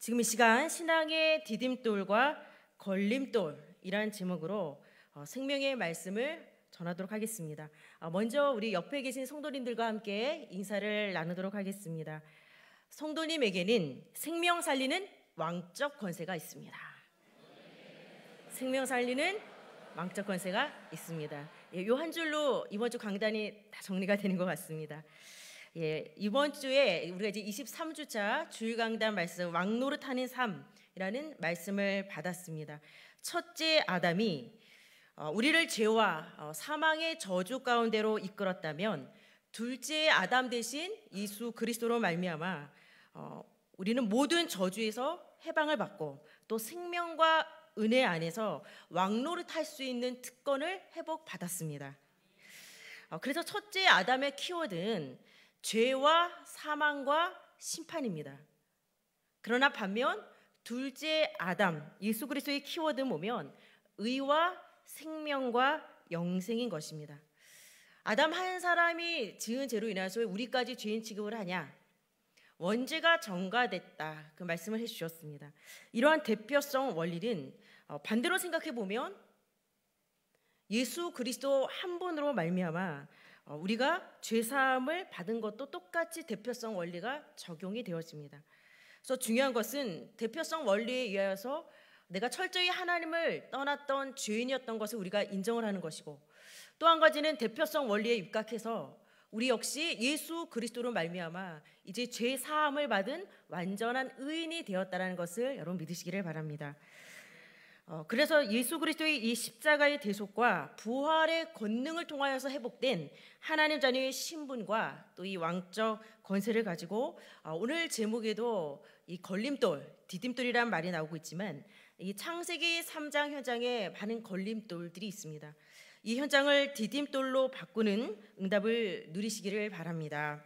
지금 이 시간 신앙의 디딤돌과 걸림돌이란 제목으로 어, 생명의 말씀을 전하도록 하겠습니다. 아, 먼저 우리 옆에 계신 성도님들과 함께 인사를 나누도록 하겠습니다. 성도님에게는 생명 살리는 왕적 권세가 있습니다. 생명 살리는 왕적 권세가 있습니다. 예, 요한 줄로 이번 주 강단이 다 정리가 되는 것 같습니다. 예, 이번 주에 우리가 이제 23주차 주일 강단 말씀 왕노릇하는 삶이라는 말씀을 받았습니다. 첫째 아담이 어, 우리를 죄와 어, 사망의 저주 가운데로 이끌었다면 둘째 아담 대신 이수 그리스도로 말미암아 어, 우리는 모든 저주에서 해방을 받고 또 생명과 은혜 안에서 왕노릇할 수 있는 특권을 회복받았습니다. 그래서 첫째 아담의 키워드는 죄와 사망과 심판입니다. 그러나 반면 둘째 아담 예수 그리스도의 키워드 보면 의와 생명과 영생인 것입니다. 아담 한 사람이 지은 죄로 인해서 우리까지 죄인 취급을 하냐? 원죄가 정가됐다그 말씀을 해주셨습니다. 이러한 대표성 원리는 어, 반대로 생각해 보면 예수 그리스도 한 분으로 말미암아 어, 우리가 죄 사함을 받은 것도 똑같이 대표성 원리가 적용이 되어집니다. 그래서 중요한 것은 대표성 원리에 의하여서 내가 철저히 하나님을 떠났던 죄인이었던 것을 우리가 인정을 하는 것이고 또 한 가지는 대표성 원리에 입각해서 우리 역시 예수 그리스도로 말미암아 이제 죄 사함을 받은 완전한 의인이 되었다라는 것을 여러분 믿으시기를 바랍니다. 어, 그래서 예수 그리스도의 이 십자가의 대속과 부활의 권능을 통하여서 회복된 하나님 자녀의 신분과 또 이 왕적 권세를 가지고 어, 오늘 제목에도 이 걸림돌, 디딤돌이라는 말이 나오고 있지만 이 창세기 3장 현장에 많은 걸림돌들이 있습니다. 이 현장을 디딤돌로 바꾸는 응답을 누리시기를 바랍니다.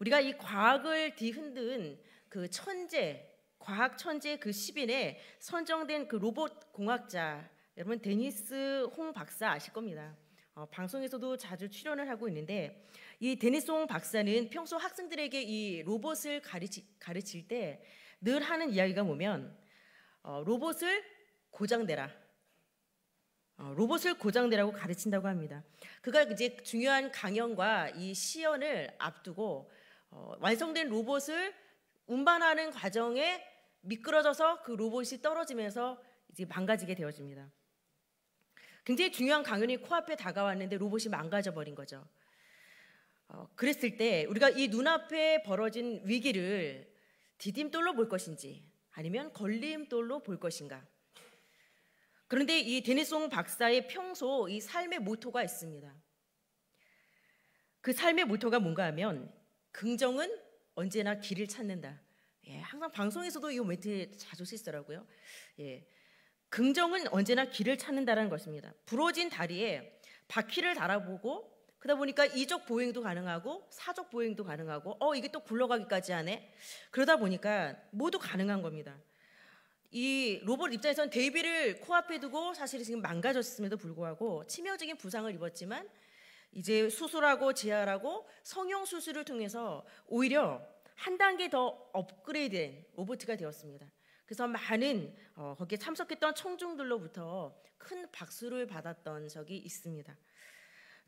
우리가 이 과학을 뒤흔든 그 천재, 과학 천재 그 10인에 선정된 그 로봇 공학자 여러분 데니스 홍 박사 아실 겁니다. 어, 방송에서도 자주 출연을 하고 있는데 이 데니스 홍 박사는 평소 학생들에게 이 로봇을 가르치, 가르칠 때 늘 하는 이야기가 뭐면 어, 로봇을 고장내라. 어, 로봇을 고장내라고 가르친다고 합니다. 그가 이제 중요한 강연과 이 시연을 앞두고 어, 완성된 로봇을 운반하는 과정에 미끄러져서 그 로봇이 떨어지면서 이제 망가지게 되어집니다. 굉장히 중요한 강연이 코앞에 다가왔는데 로봇이 망가져 버린 거죠. 어, 그랬을 때 우리가 이 눈앞에 벌어진 위기를 디딤돌로 볼 것인지 아니면 걸림돌로 볼 것인가. 그런데 이 데니송 박사의 평소 이 삶의 모토가 있습니다. 그 삶의 모토가 뭔가 하면 긍정은 언제나 길을 찾는다. 예, 항상 방송에서도 이 멘트 자주 쓰시더라고요. 예, 긍정은 언제나 길을 찾는다라는 것입니다. 부러진 다리에 바퀴를 달아보고 그러다 보니까 이적 보행도 가능하고 사적 보행도 가능하고 어 이게 또 굴러가기까지 하네. 그러다 보니까 모두 가능한 겁니다. 이 로봇 입장에서는 데이비를 코앞에 두고 사실 지금 망가졌음에도 불구하고 치명적인 부상을 입었지만 이제 수술하고 재활하고 성형 수술을 통해서 오히려 한 단계 더 업그레이드된 로보트가 되었습니다. 그래서 많은 어, 거기에 참석했던 청중들로부터 큰 박수를 받았던 적이 있습니다.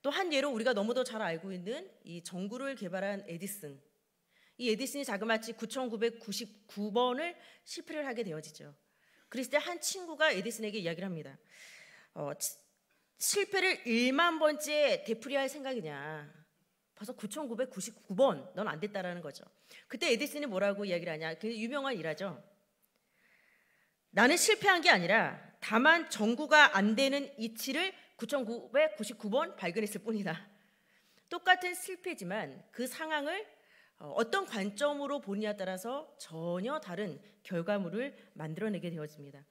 또 한 예로 우리가 너무도 잘 알고 있는 이 전구를 개발한 에디슨. 이 에디슨이 자그마치 9,999번을 실패를 하게 되어지죠. 그랬을 때 한 친구가 에디슨에게 이야기를 합니다. 어, 실패를 1만 번째 되풀이할 생각이냐? 벌써 9,999번 넌 안 됐다라는 거죠. 그때 에디슨이 뭐라고 이야기를 하냐? 그 유명한 일화죠. 나는 실패한 게 아니라 다만 전구가 안 되는 이치를 9,999번 발견했을 뿐이다. 똑같은 실패지만 그 상황을 어, 어떤 관점으로 보느냐에 따라서 전혀 다른 결과물을 만들어내게 되어집니다.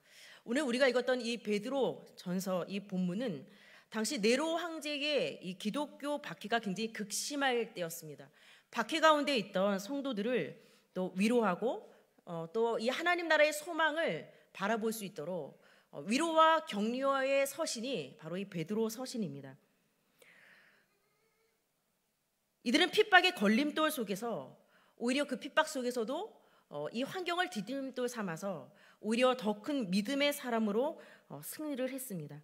오늘 우리가 읽었던 이 베드로 전서 이 본문은 당시 네로 황제의 이 기독교 박해가 굉장히 극심할 때였습니다. 박해 가운데 있던 성도들을 또 위로하고 어, 또이 하나님 나라의 소망을 바라볼 수 있도록 어, 위로와 격려의 서신이 바로 이 베드로 서신입니다. 이들은 핍박의 걸림돌 속에서 오히려 그 핍박 속에서도 어, 이 환경을 디딤돌 삼아서 오히려 더 큰 믿음의 사람으로 어, 승리를 했습니다.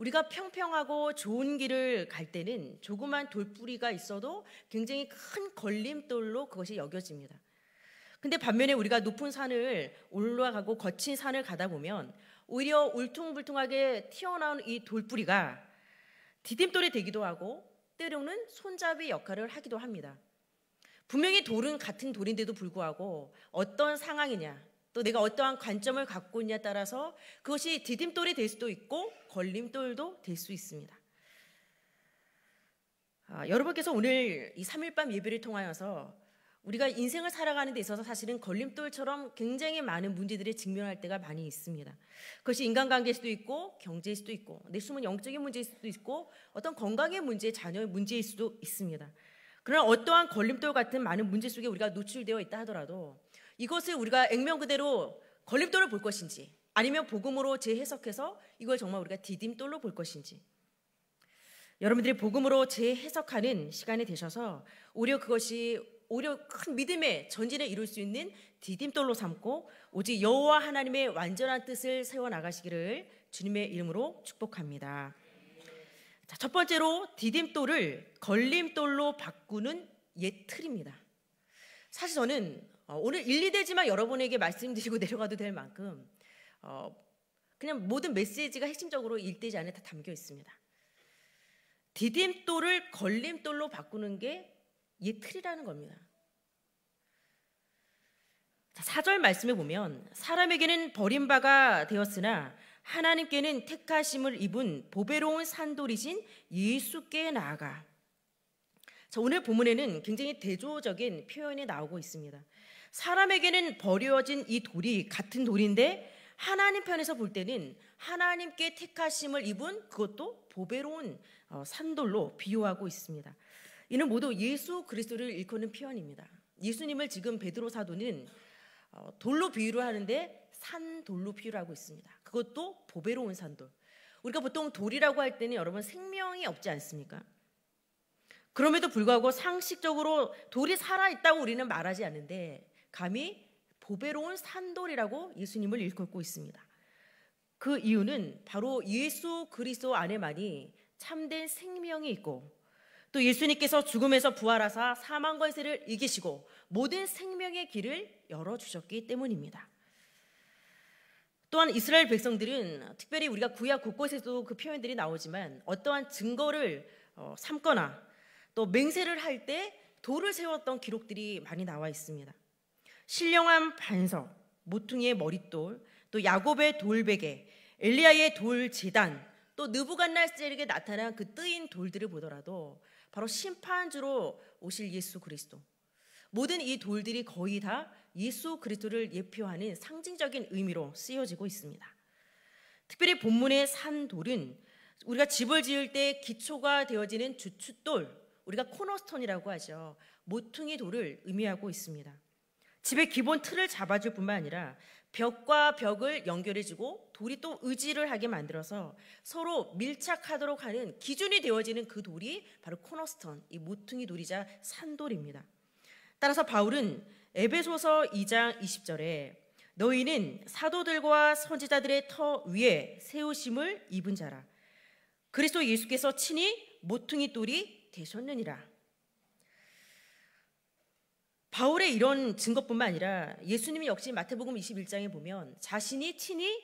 우리가 평평하고 좋은 길을 갈 때는 조그만 돌뿌리가 있어도 굉장히 큰 걸림돌로 그것이 여겨집니다. 근데 반면에 우리가 높은 산을 올라가고 거친 산을 가다 보면 오히려 울퉁불퉁하게 튀어나온 이 돌뿌리가 디딤돌이 되기도 하고 때로는 손잡이 역할을 하기도 합니다. 분명히 돌은 같은 돌인데도 불구하고 어떤 상황이냐, 또 내가 어떠한 관점을 갖고 있냐에 따라서 그것이 디딤돌이 될 수도 있고 걸림돌도 될 수 있습니다. 아, 여러분께서 오늘 이 3일 밤 예배를 통하여서 우리가 인생을 살아가는 데 있어서 사실은 걸림돌처럼 굉장히 많은 문제들이 직면할 때가 많이 있습니다. 그것이 인간관계일 수도 있고 경제일 수도 있고 내 숨은 영적인 문제일 수도 있고 어떤 건강의 문제, 자녀의 문제일 수도 있습니다. 그러나 어떠한 걸림돌 같은 많은 문제 속에 우리가 노출되어 있다 하더라도 이것을 우리가 액면 그대로 걸림돌을 볼 것인지 아니면 복음으로 재해석해서 이걸 정말 우리가 디딤돌로 볼 것인지 여러분들이 복음으로 재해석하는 시간이 되셔서 오히려 그것이 오히려 큰 믿음의 전진에 이룰 수 있는 디딤돌로 삼고 오직 여호와 하나님의 완전한 뜻을 세워 나가시기를 주님의 이름으로 축복합니다. 자, 첫 번째로 디딤돌을 걸림돌로 바꾸는 옛 틀입니다. 사실 저는 어, 오늘 1, 2대지만 여러분에게 말씀드리고 내려가도 될 만큼 어, 그냥 모든 메시지가 핵심적으로 1대지 안에 다 담겨 있습니다. 디딤돌을 걸림돌로 바꾸는 게 이 틀이라는 겁니다. 사절 말씀에 보면 사람에게는 버림바가 되었으나 하나님께는 택하심을 입은 보배로운 산돌이신 예수께 나아가. 자, 오늘 본문에는 굉장히 대조적인 표현이 나오고 있습니다. 사람에게는 버려진 이 돌이 같은 돌인데 하나님 편에서 볼 때는 하나님께 택하심을 입은 그것도 보배로운 어, 산돌로 비유하고 있습니다. 이는 모두 예수 그리스도를 일컫는 표현입니다. 예수님을 지금 베드로 사도는 어, 돌로 비유를 하는데 산돌로 비유를 하고 있습니다. 그것도 보배로운 산돌. 우리가 보통 돌이라고 할 때는 여러분 생명이 없지 않습니까? 그럼에도 불구하고 상식적으로 돌이 살아있다고 우리는 말하지 않는데 감히 보배로운 산돌이라고 예수님을 일컫고 있습니다. 그 이유는 바로 예수 그리스도 안에만이 참된 생명이 있고 또 예수님께서 죽음에서 부활하사 사망 권세를 이기시고 모든 생명의 길을 열어 주셨기 때문입니다. 또한 이스라엘 백성들은 특별히 우리가 구약 곳곳에도 그 표현들이 나오지만 어떠한 증거를 어, 삼거나 또 맹세를 할 때 돌을 세웠던 기록들이 많이 나와 있습니다. 신령한 반석, 모퉁이의 머릿돌, 또 야곱의 돌베개, 엘리야의 돌재단또 느부갓네살에게 나타난 그 뜨인 돌들을 보더라도 바로 심판주로 오실 예수 그리스도. 모든 이 돌들이 거의 다 예수 그리스도를 예표하는 상징적인 의미로 쓰여지고 있습니다. 특별히 본문의 산 돌은 우리가 집을 지을 때 기초가 되어지는 주춧돌, 우리가 코너스톤이라고 하죠. 모퉁이 돌을 의미하고 있습니다. 집의 기본 틀을 잡아줄 뿐만 아니라 벽과 벽을 연결해주고 돌이 또 의지를 하게 만들어서 서로 밀착하도록 하는 기준이 되어지는 그 돌이 바로 코너스턴, 이 모퉁이 돌이자 산돌입니다. 따라서 바울은 에베소서 2장 20절에 너희는 사도들과 선지자들의 터 위에 세우심을 입은 자라. 그리스도 예수께서 친히 모퉁이 돌이 되셨느니라. 바울의 이런 증거뿐만 아니라 예수님이 역시 마태복음 21장에 보면 자신이 친히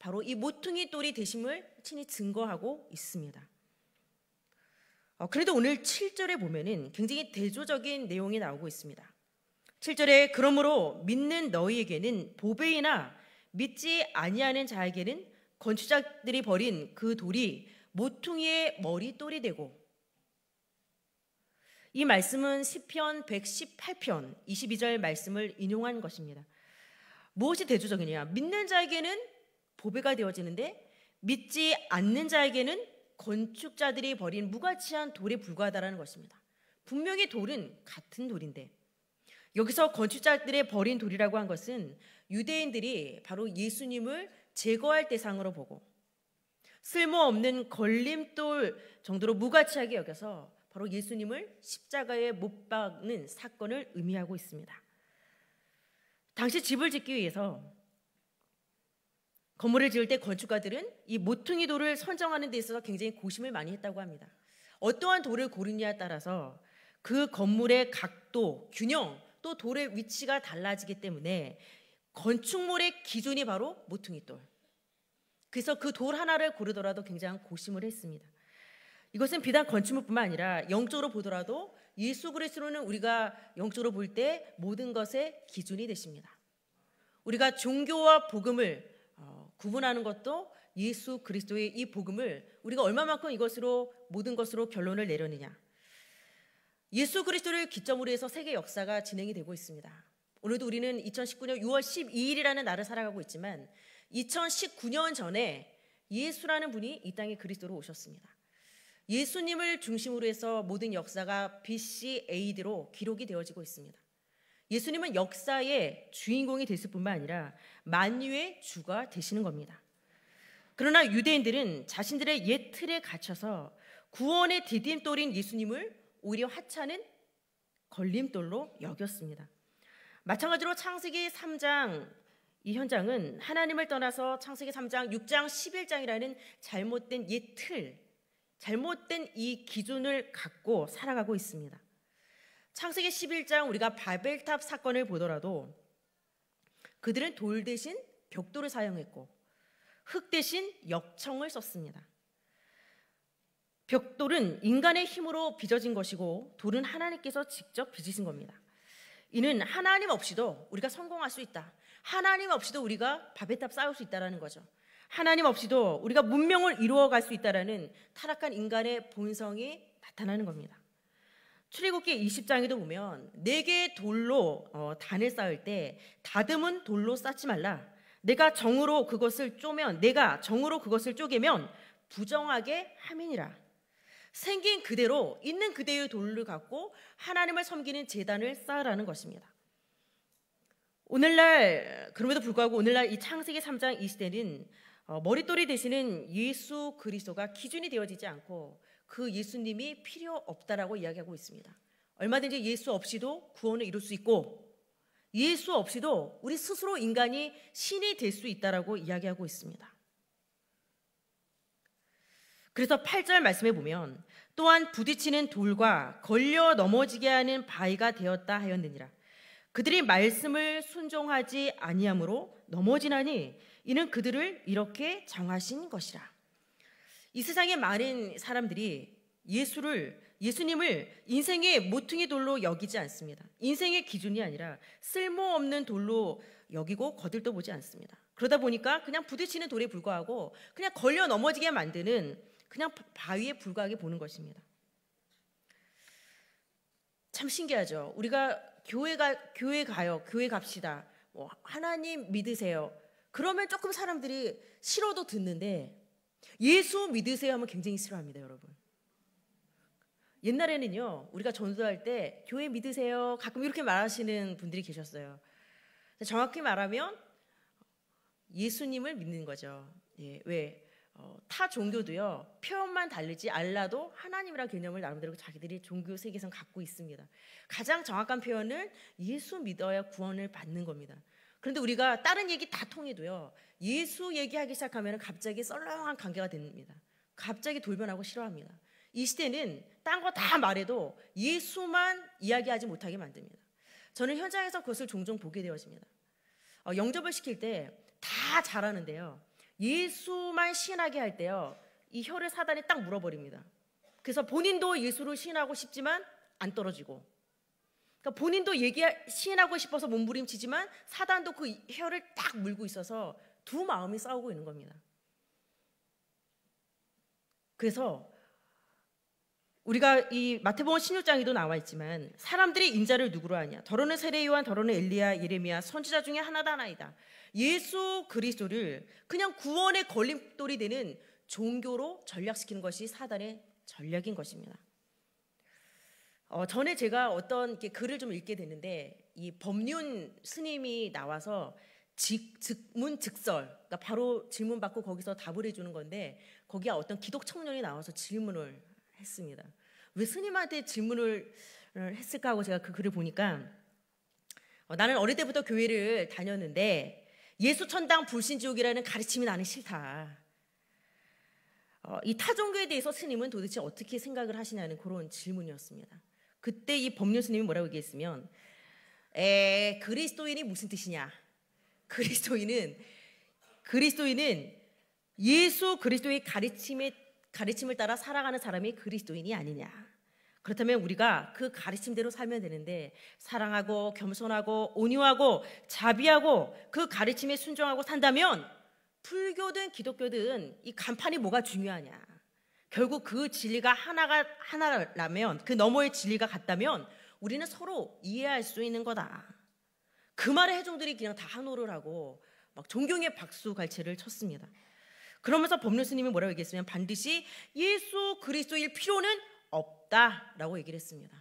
바로 이 모퉁이 돌이 되심을 친히 증거하고 있습니다. 어, 그래도 오늘 7절에 보면은 굉장히 대조적인 내용이 나오고 있습니다. 7절에 그러므로 믿는 너희에게는 보배이나 믿지 아니하는 자에게는 건축자들이 버린 그 돌이 모퉁이의 머리돌이 되고 이 말씀은 시편 118편 22절 말씀을 인용한 것입니다. 무엇이 대조적이냐? 믿는 자에게는 보배가 되어지는데 믿지 않는 자에게는 건축자들이 버린 무가치한 돌에 불과하다라는 것입니다. 분명히 돌은 같은 돌인데 여기서 건축자들의 버린 돌이라고 한 것은 유대인들이 바로 예수님을 제거할 대상으로 보고 쓸모없는 걸림돌 정도로 무가치하게 여겨서 바로 예수님을 십자가에 못 박는 사건을 의미하고 있습니다. 당시 집을 짓기 위해서 건물을 지을 때 건축가들은 이 모퉁이 돌을 선정하는 데 있어서 굉장히 고심을 많이 했다고 합니다. 어떠한 돌을 고르냐에 따라서 그 건물의 각도, 균형, 또 돌의 위치가 달라지기 때문에 건축물의 기준이 바로 모퉁이 돌. 그래서 그 돌 하나를 고르더라도 굉장한 고심을 했습니다. 이것은 비단 건축물뿐만 아니라 영적으로 보더라도 예수 그리스도는 우리가 영적으로 볼 때 모든 것의 기준이 되십니다. 우리가 종교와 복음을 어, 구분하는 것도 예수 그리스도의 이 복음을 우리가 얼마만큼 이것으로 모든 것으로 결론을 내렸느냐 예수 그리스도를 기점으로 해서 세계 역사가 진행이 되고 있습니다. 오늘도 우리는 2019년 6월 12일이라는 날을 살아가고 있지만 2019년 전에 예수라는 분이 이 땅에 그리스도로 오셨습니다. 예수님을 중심으로 해서 모든 역사가 BC AD로 기록이 되어지고 있습니다. 예수님은 역사의 주인공이 됐을 뿐만 아니라 만유의 주가 되시는 겁니다. 그러나 유대인들은 자신들의 옛 틀에 갇혀서 구원의 디딤돌인 예수님을 오히려 하찮은 걸림돌로 여겼습니다. 마찬가지로 창세기 3장 이 현장은 하나님을 떠나서 창세기 3장, 6장, 11장이라는 잘못된 옛 틀, 잘못된 이 기준을 갖고 살아가고 있습니다. 창세기 11장 우리가 바벨탑 사건을 보더라도 그들은 돌 대신 벽돌을 사용했고 흙 대신 역청을 썼습니다. 벽돌은 인간의 힘으로 빚어진 것이고 돌은 하나님께서 직접 빚으신 겁니다. 이는 하나님 없이도 우리가 성공할 수 있다. 하나님 없이도 우리가 바벨탑 쌓을 수 있다라는 거죠. 하나님 없이도 우리가 문명을 이루어갈 수 있다라는 타락한 인간의 본성이 나타나는 겁니다. 출애굽기 20장에도 보면 네 개의 돌로 어, 단을 쌓을 때 다듬은 돌로 쌓지 말라. 내가 정으로 그것을 쪼면 내가 정으로 그것을 쪼개면 부정하게 함이니라. 생긴 그대로 있는 그대의 돌을 갖고 하나님을 섬기는 재단을 쌓으라는 것입니다. 오늘날 그럼에도 불구하고 오늘날 이 창세기 3장 이 시대는 어, 머릿돌이 되시는 예수 그리스도가 기준이 되어지지 않고 그 예수님이 필요 없다라고 이야기하고 있습니다. 얼마든지 예수 없이도 구원을 이룰 수 있고 예수 없이도 우리 스스로 인간이 신이 될 수 있다라고 이야기하고 있습니다. 그래서 8절 말씀해 보면 또한 부딪히는 돌과 걸려 넘어지게 하는 바위가 되었다 하였느니라. 그들이 말씀을 순종하지 아니하므로 넘어지나니 이는 그들을 이렇게 정하신 것이라. 이 세상의 많은 사람들이 예수를 예수님을 인생의 모퉁이 돌로 여기지 않습니다. 인생의 기준이 아니라 쓸모없는 돌로 여기고 거들떠 보지 않습니다. 그러다 보니까 그냥 부딪히는 돌에 불과하고 그냥 걸려 넘어지게 만드는 그냥 바위에 불과하게 보는 것입니다. 참 신기하죠. 우리가 교회가 교회 가요. 교회 갑시다. 뭐 하나님 믿으세요. 그러면 조금 사람들이 싫어도 듣는데 예수 믿으세요 하면 굉장히 싫어합니다, 여러분. 옛날에는요, 우리가 전도할 때 교회 믿으세요. 가끔 이렇게 말하시는 분들이 계셨어요. 정확히 말하면 예수님을 믿는 거죠. 예, 왜? 어, 타 종교도요, 표현만 다르지 알라도 하나님이라 개념을 나름대로 자기들이 종교 세계선 갖고 있습니다. 가장 정확한 표현은 예수 믿어야 구원을 받는 겁니다. 그런데 우리가 다른 얘기 다 통해도요. 예수 얘기하기 시작하면 갑자기 썰렁한 관계가 됩니다. 갑자기 돌변하고 싫어합니다. 이 시대는 딴 거 다 말해도 예수만 이야기하지 못하게 만듭니다. 저는 현장에서 그것을 종종 보게 되어집니다. 어, 영접을 시킬 때 다 잘하는데요. 예수만 신하게 할 때요. 이 혀를 사단이 딱 물어버립니다. 그래서 본인도 예수를 신하고 싶지만 안 떨어지고 그러니까 본인도 얘기 시인하고 싶어서 몸부림치지만 사단도 그 혀를 딱 물고 있어서 두 마음이 싸우고 있는 겁니다. 그래서 우리가 이 마태복음 16장에도 나와 있지만 사람들이 인자를 누구로 하냐 더러는 세례 요한 더러는 엘리야 예레미야 선지자 중에 하나다나이다. 예수 그리스도를 그냥 구원의 걸림돌이 되는 종교로 전략시키는 것이 사단의 전략인 것입니다. 어, 전에 제가 어떤 글을 좀 읽게 됐는데이 법륜 스님이 나와서 직, 문즉설, 그러니까 바로 질문 받고 거기서 답을 해주는 건데 거기에 어떤 기독 청년이 나와서 질문을 했습니다. 왜 스님한테 질문을 했을까 하고 제가 그 글을 보니까 어, 나는 어릴 때부터 교회를 다녔는데 예수 천당 불신지옥이라는 가르침이 나는 싫다. 어, 이 타종교에 대해서 스님은 도대체 어떻게 생각을 하시냐는 그런 질문이었습니다. 그때 이 법률스님이 뭐라고 얘기했으면 에 그리스도인이 무슨 뜻이냐? 그리스도인은 그리스도인은 예수 그리스도의 가르침에 가르침을 따라 살아가는 사람이 그리스도인이 아니냐? 그렇다면 우리가 그 가르침대로 살면 되는데 사랑하고 겸손하고 온유하고 자비하고 그 가르침에 순종하고 산다면 불교든 기독교든 이 간판이 뭐가 중요하냐? 결국 그 진리가 하나가 하나라면 그 너머의 진리가 같다면 우리는 서로 이해할 수 있는 거다. 그 말에 해종들이 그냥 다 한호를 하고 막 존경의 박수 갈채를 쳤습니다. 그러면서 법률스님이 뭐라고 얘기했으면 반드시 예수 그리스도일 필요는 없다라고 얘기를 했습니다.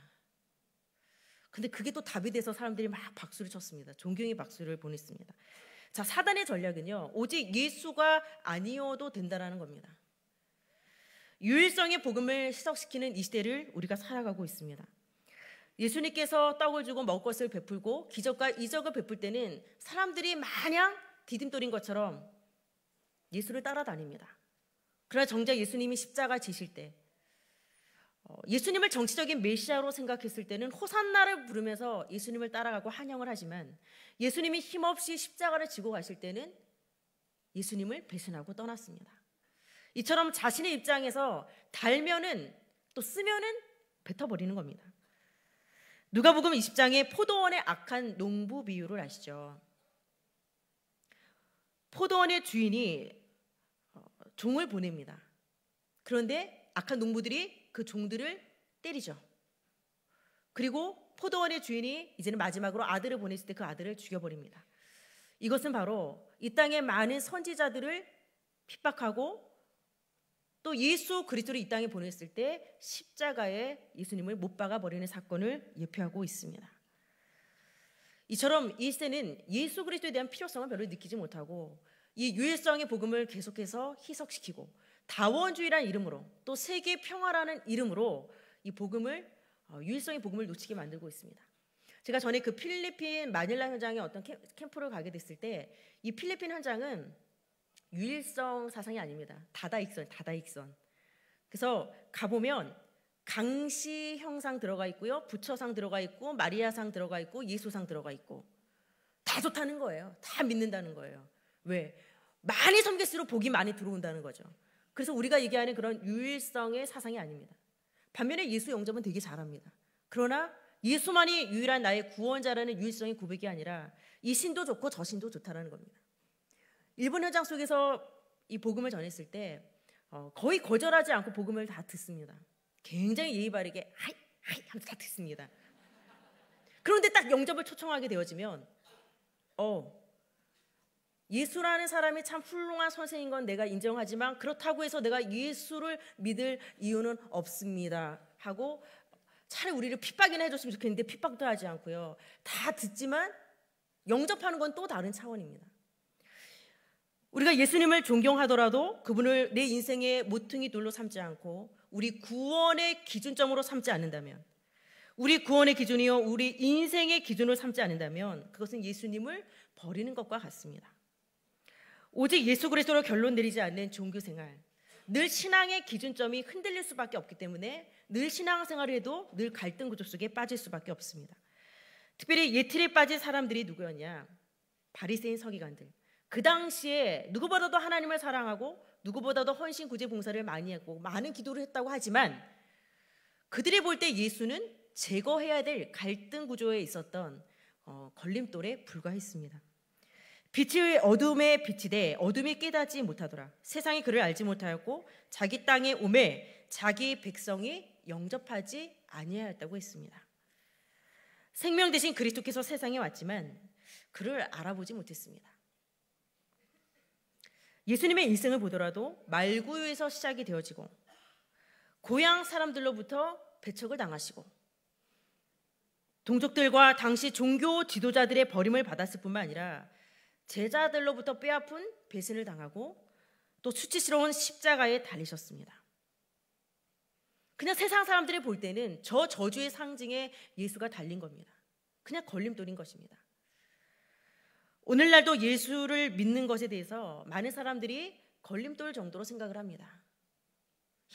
근데 그게 또 답이 돼서 사람들이 막 박수를 쳤습니다. 존경의 박수를 보냈습니다. 자, 사단의 전략은요. 오직 예수가 아니어도 된다라는 겁니다. 유일성의 복음을 시석시키는 이 시대를 우리가 살아가고 있습니다. 예수님께서 떡을 주고 먹을 것을 베풀고 기적과 이적을 베풀 때는 사람들이 마냥 디딤돌인 것처럼 예수를 따라다닙니다. 그러나 정작 예수님이 십자가 지실 때 어, 예수님을 정치적인 메시아로 생각했을 때는 호산나를 부르면서 예수님을 따라가고 환영을 하지만 예수님이 힘없이 십자가를 지고 가실 때는 예수님을 배신하고 떠났습니다. 이처럼 자신의 입장에서 달면은 또 쓰면은 뱉어버리는 겁니다. 누가복음 20장에 포도원의 악한 농부 비유를 아시죠? 포도원의 주인이 어, 종을 보냅니다. 그런데 악한 농부들이 그 종들을 때리죠. 그리고 포도원의 주인이 이제는 마지막으로 아들을 보냈을 때 그 아들을 죽여버립니다. 이것은 바로 이 땅의 많은 선지자들을 핍박하고 또 예수 그리스도를 이 땅에 보냈을 때 십자가에 예수님을 못 박아 버리는 사건을 예표하고 있습니다. 이처럼 1세는 예수 그리스도에 대한 필요성을 별로 느끼지 못하고 이 유일성의 복음을 계속해서 희석시키고 다원주의란 이름으로 또 세계 평화라는 이름으로 이 복음을 어, 유일성의 복음을 놓치게 만들고 있습니다. 제가 전에 그 필리핀 마닐라 현장에 어떤 캠프를 가게 됐을 때 이 필리핀 현장은 유일성 사상이 아닙니다. 다다익선, 다다익선. 그래서 가보면 강시 형상 들어가 있고요. 부처상 들어가 있고 마리아상 들어가 있고 예수상 들어가 있고 다 좋다는 거예요. 다 믿는다는 거예요. 왜? 많이 섬길수록 복이 많이 들어온다는 거죠. 그래서 우리가 얘기하는 그런 유일성의 사상이 아닙니다. 반면에 예수 영접은 되게 잘합니다. 그러나 예수만이 유일한 나의 구원자라는 유일성의 고백이 아니라 이 신도 좋고 저 신도 좋다라는 겁니다. 일본 현장 속에서 이 복음을 전했을 때 어, 거의 거절하지 않고 복음을 다 듣습니다. 굉장히 예의 바르게 하이 하이 하면서 다 듣습니다. 그런데 딱 영접을 초청하게 되어지면 어 예수라는 사람이 참 훌륭한 선생인 건 내가 인정하지만 그렇다고 해서 내가 예수를 믿을 이유는 없습니다. 하고 차라리 우리를 핍박이나 해줬으면 좋겠는데 핍박도 하지 않고요. 다 듣지만 영접하는 건 또 다른 차원입니다. 우리가 예수님을 존경하더라도 그분을 내 인생의 모퉁이 돌로 삼지 않고 우리 구원의 기준점으로 삼지 않는다면 우리 구원의 기준이요 우리 인생의 기준으로 삼지 않는다면 그것은 예수님을 버리는 것과 같습니다. 오직 예수 그리스도로 결론 내리지 않는 종교 생활 늘 신앙의 기준점이 흔들릴 수밖에 없기 때문에 늘 신앙생활에도 늘 갈등 구조 속에 빠질 수밖에 없습니다. 특별히 예틀에 빠진 사람들이 누구였냐? 바리새인 서기관들. 그 당시에 누구보다도 하나님을 사랑하고 누구보다도 헌신 구제 봉사를 많이 했고 많은 기도를 했다고 하지만 그들이 볼 때 예수는 제거해야 될 갈등 구조에 있었던 어, 걸림돌에 불과했습니다. 빛을 어둠에 비치되 어둠이 깨닫지 못하더라. 세상이 그를 알지 못하였고 자기 땅에 오매 자기 백성이 영접하지 아니하였다고 했습니다. 생명 대신 그리스도께서 세상에 왔지만 그를 알아보지 못했습니다. 예수님의 일생을 보더라도 말구유에서 시작이 되어지고 고향 사람들로부터 배척을 당하시고 동족들과 당시 종교 지도자들의 버림을 받았을 뿐만 아니라 제자들로부터 빼앗은 배신을 당하고 또 수치스러운 십자가에 달리셨습니다. 그냥 세상 사람들이 볼 때는 저 저주의 상징에 예수가 달린 겁니다. 그냥 걸림돌인 것입니다. 오늘날도 예수를 믿는 것에 대해서 많은 사람들이 걸림돌 정도로 생각을 합니다.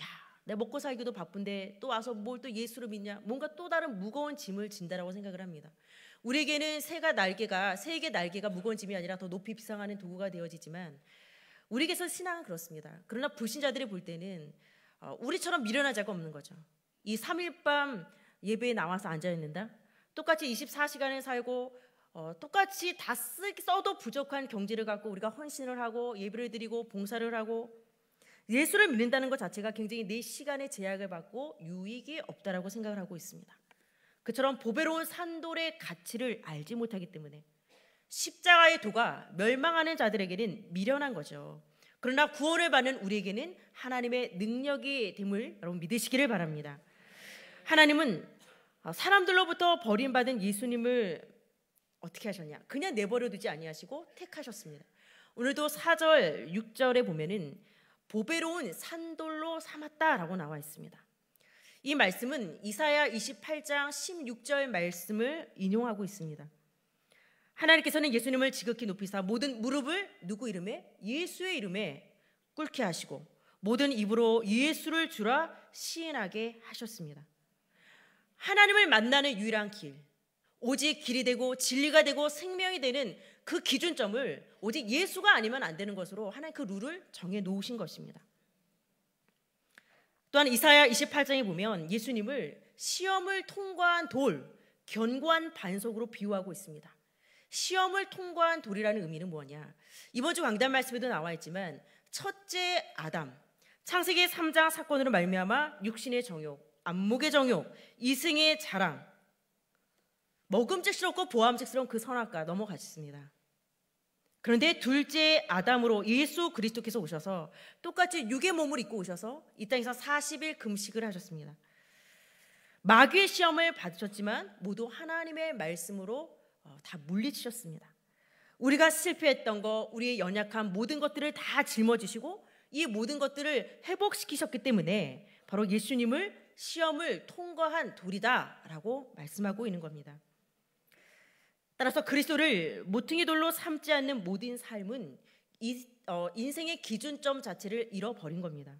야, 내 먹고 살기도 바쁜데 또 와서 뭘 또 예수를 믿냐? 뭔가 또 다른 무거운 짐을 진다라고 생각을 합니다. 우리에게는 새가 날개가 새에게 날개가 무거운 짐이 아니라 더 높이 비상하는 도구가 되어지지만 우리에게서 신앙은 그렇습니다. 그러나 불신자들이 볼 때는 어, 우리처럼 미련한 자가 없는 거죠. 이 3일 밤 예배에 나와서 앉아 있는다. 똑같이 24시간을 살고 어, 똑같이 다 쓰, 써도 부족한 경지를 갖고 우리가 헌신을 하고 예배를 드리고 봉사를 하고 예수를 믿는다는 것 자체가 굉장히 내 시간의 제약을 받고 유익이 없다라고 생각을 하고 있습니다. 그처럼 보배로운 산돌의 가치를 알지 못하기 때문에 십자가의 도가 멸망하는 자들에게는 미련한 거죠. 그러나 구원을 받는 우리에게는 하나님의 능력이 됨을 여러분 믿으시기를 바랍니다. 하나님은 사람들로부터 버림받은 예수님을 어떻게 하셨냐? 그냥 내버려 두지 아니하시고 택하셨습니다. 오늘도 4절, 6절에 보면은 보배로운 산돌로 삼았다라고 나와 있습니다. 이 말씀은 이사야 28장 16절 말씀을 인용하고 있습니다. 하나님께서는 예수님을 지극히 높이사 모든 무릎을 누구 이름에 예수의 이름에 꿇게 하시고 모든 입으로 예수를 주라 시인하게 하셨습니다. 하나님을 만나는 유일한 길 오직 길이 되고 진리가 되고 생명이 되는 그 기준점을 오직 예수가 아니면 안 되는 것으로 하나의 그 룰을 정해 놓으신 것입니다. 또한 이사야 28장에 보면 예수님을 시험을 통과한 돌, 견고한 반석으로 비유하고 있습니다. 시험을 통과한 돌이라는 의미는 뭐냐? 이번 주 강단 말씀에도 나와 있지만 첫째 아담, 창세기 3장 사건으로 말미암아 육신의 정욕, 안목의 정욕, 이승의 자랑, 먹음직스럽고 보암직스러운 그 선악과 넘어가셨습니다. 그런데 둘째 아담으로 예수 그리스도께서 오셔서 똑같이 육의 몸을 입고 오셔서 이 땅에서 40일 금식을 하셨습니다. 마귀의 시험을 받으셨지만 모두 하나님의 말씀으로 어, 다 물리치셨습니다. 우리가 실패했던 거, 우리의 연약한 모든 것들을 다 짊어지시고 이 모든 것들을 회복시키셨기 때문에 바로 예수님을 시험을 통과한 돌이다라고 말씀하고 있는 겁니다. 따라서 그리스도를 모퉁이 돌로 삼지 않는 모든 삶은 이, 어, 인생의 기준점 자체를 잃어버린 겁니다.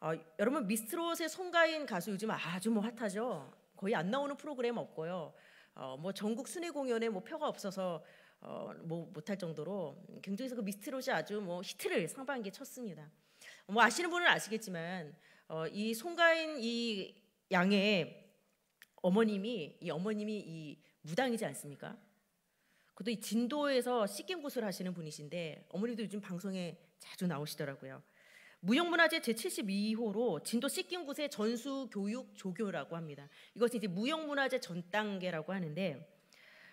어, 여러분 미스트롯의 송가인 가수 요즘 아주 뭐 핫하죠. 거의 안 나오는 프로그램 없고요. 어, 뭐 전국 순회 공연에 뭐 표가 없어서 어, 뭐 못할 정도로 굉장히 그 미스트롯이 아주 뭐 히트를 상반기에 쳤습니다. 뭐 아시는 분은 아시겠지만 어, 이 송가인 이 양의 어머님이 이 어머님이 이 무당이지 않습니까? 그것도 이 진도에서 씻김구슬 하시는 분이신데 어머님도 요즘 방송에 자주 나오시더라고요. 무형문화재 제72호로 진도 씻김구슬의 전수 교육 조교라고 합니다. 이것이 이제 무형문화재 전 단계라고 하는데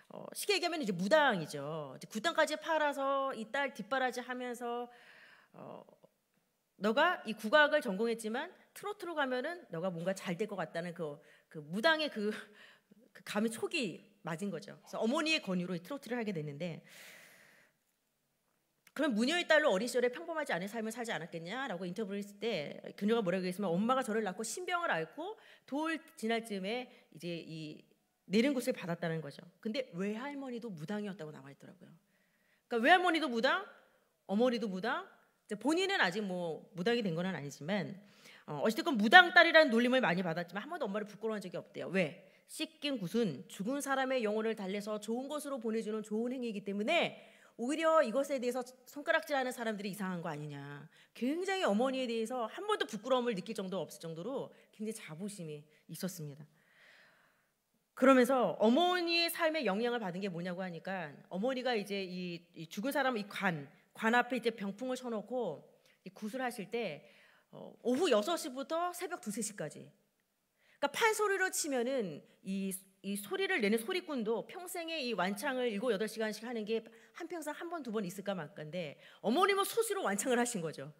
어, 쉽게 얘기하면 이제 무당이죠. 이제 구단까지 팔아서 이 딸 뒷바라지 하면서 어, 너가 이 국악을 전공했지만 트로트로 가면은 너가 뭔가 잘 될 것 같다는 그, 그 무당의 그, 그 감히 초기 맞은 거죠. 그래서 어머니의 권유로 트로트를 하게 됐는데 그럼 무녀의 딸로 어린 시절에 평범하지 않은 삶을 살지 않았겠냐라고 인터뷰를 했을 때 그녀가 뭐라고 했으면 엄마가 저를 낳고 신병을 앓고 돌 지날 쯤에 이제 이 내린 곳을 받았다는 거죠. 근데 외할머니도 무당이었다고 나와 있더라고요. 그러니까 외할머니도 무당, 어머니도 무당. 본인은 아직 뭐 무당이 된 건 아니지만 어, 어쨌든 무당 딸이라는 놀림을 많이 받았지만 한 번도 엄마를 부끄러운 적이 없대요. 왜? 씻긴 굿은 죽은 사람의 영혼을 달래서 좋은 것으로 보내주는 좋은 행위이기 때문에 오히려 이것에 대해서 손가락질하는 사람들이 이상한 거 아니냐. 굉장히 어머니에 대해서 한 번도 부끄러움을 느낄 정도 없을 정도로 굉장히 자부심이 있었습니다. 그러면서 어머니의 삶에 영향을 받은 게 뭐냐고 하니까 어머니가 이제 이, 죽은 사람 이 관, 관 앞에 이제 병풍을 쳐놓고 굿을 하실때 어, 오후 6시부터 새벽 2, 3시까지 그러니까 판소리로 치면은 이, 이 소리를 내는 소리꾼도 평생에 이 완창을 일곱 여덟 시간씩 하는 게 한 평생 한 번 두 번 있을까 말까인데 어머님은 소수로 완창을 하신 거죠.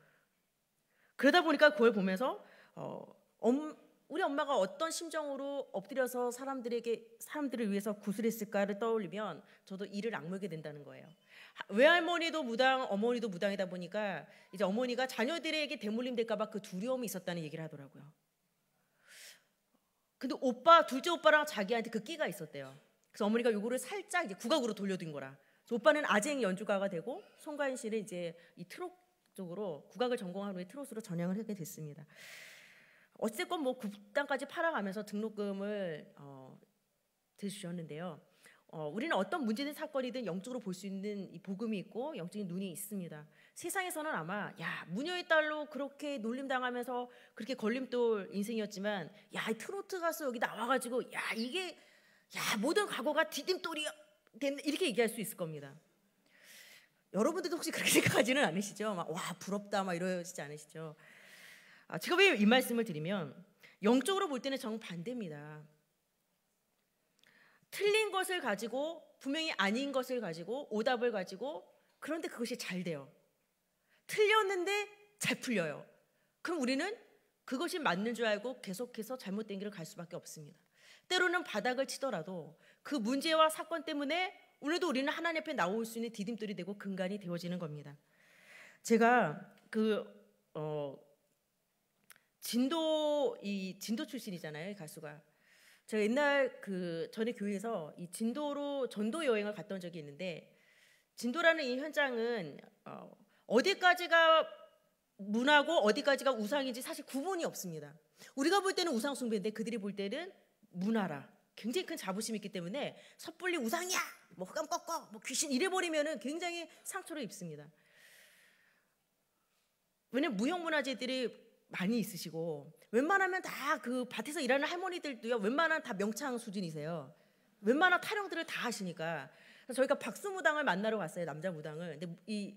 그러다 보니까 그걸 보면서 어, 엄, 우리 엄마가 어떤 심정으로 엎드려서 사람들에게 사람들을 위해서 구슬했을까를 떠올리면 저도 이를 악물게 된다는 거예요. 외할머니도 무당, 어머니도 무당이다 보니까 이제 어머니가 자녀들에게 대물림 될까봐 그 두려움이 있었다는 얘기를 하더라고요. 근데 오빠 둘째 오빠랑 자기한테 그 끼가 있었대요. 그래서 어머니가 요거를 살짝 이제 국악으로 돌려둔 거라. 오빠는 아쟁 연주가가 되고 송가인 씨는 이제 이 트롯 쪽으로 국악을 전공한 후에 트롯으로 전향을 하게 됐습니다. 어쨌건 뭐 국당까지 팔아가면서 등록금을 어, 드셨는데요. 어, 우리는 어떤 문제든 사건이든 영적으로 볼 수 있는 이 복음이 있고 영적인 눈이 있습니다. 세상에서는 아마 야 무녀의 딸로 그렇게 놀림당하면서 그렇게 걸림돌 인생이었지만 야 트로트 가수 여기 나와가지고 야 이게 야 모든 과거가 디딤돌이 된 이렇게 얘기할 수 있을 겁니다. 여러분들도 혹시 그렇게 생각하지는 않으시죠? 막와 부럽다 막 이러시지 않으시죠? 아, 제가 왜 이 말씀을 드리면 영적으로 볼 때는 정 반대입니다. 틀린 것을 가지고 분명히 아닌 것을 가지고 오답을 가지고 그런데 그것이 잘 돼요. 틀렸는데 잘 풀려요. 그럼 우리는 그것이 맞는 줄 알고 계속해서 잘못된 길을 갈 수밖에 없습니다. 때로는 바닥을 치더라도 그 문제와 사건 때문에 오늘도 우리는 하나님 앞에 나올 수 있는 디딤돌이 되고 근간이 되어지는 겁니다. 제가 그 어, 진도 이 진도 출신이잖아요 가수가. 제가 옛날 그 전에 교회에서 이 진도로 전도 여행을 갔던 적이 있는데 진도라는 이 현장은 어, 어디까지가 문화고 어디까지가 우상인지 사실 구분이 없습니다. 우리가 볼 때는 우상 숭배인데 그들이 볼 때는 문화라. 굉장히 큰 자부심이 있기 때문에 섣불리 우상이야, 뭐 흑암 꺾어, 뭐 귀신 이래 버리면은 굉장히 상처를 입습니다. 왜냐면 무형 문화재들이 많이 있으시고 웬만하면 다 그 밭에서 일하는 할머니들도요. 웬만한 다 명창 수준이세요. 웬만한 타령들을 다 하시니까 저희가 박수 무당을 만나러 갔어요 남자 무당을. 근데 이